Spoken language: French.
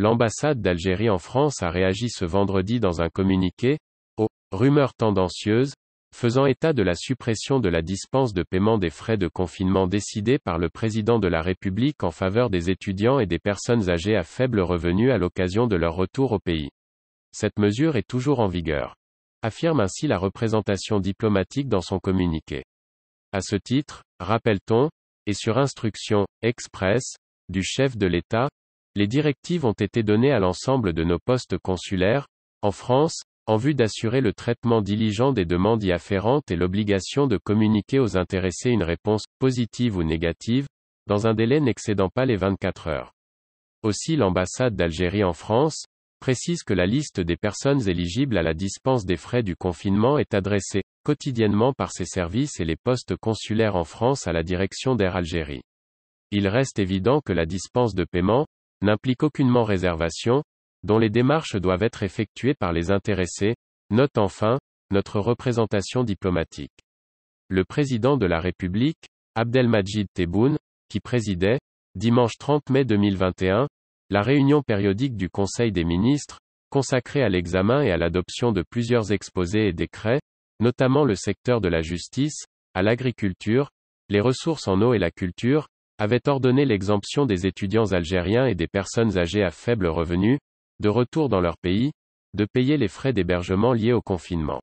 L'ambassade d'Algérie en France a réagi ce vendredi dans un communiqué aux rumeurs tendancieuses faisant état de la suppression de la dispense de paiement des frais de confinement décidée par le président de la République en faveur des étudiants et des personnes âgées à faible revenu à l'occasion de leur retour au pays. Cette mesure est toujours en vigueur. Affirme ainsi la représentation diplomatique dans son communiqué. À ce titre, rappelle-t-on, et sur instruction express du chef de l'État, les directives ont été données à l'ensemble de nos postes consulaires, en France, en vue d'assurer le traitement diligent des demandes y afférentes et l'obligation de communiquer aux intéressés une réponse, positive ou négative, dans un délai n'excédant pas les 24 heures. Aussi l'ambassade d'Algérie en France, précise que la liste des personnes éligibles à la dispense des frais du confinement est adressée, quotidiennement par ses services et les postes consulaires en France à la direction d'Air Algérie. Il reste évident que la dispense de paiement, n'implique aucunement réservation, dont les démarches doivent être effectuées par les intéressés, note enfin, notre représentation diplomatique. Le président de la République, Abdelmajid Tebboune, qui présidait, dimanche 30 mai 2021, la réunion périodique du Conseil des ministres, consacrée à l'examen et à l'adoption de plusieurs exposés et décrets, notamment le secteur de la justice, à l'agriculture, les ressources en eau et la culture, avait ordonné l'exemption des étudiants algériens et des personnes âgées à faible revenu, de retour dans leur pays, de payer les frais d'hébergement liés au confinement.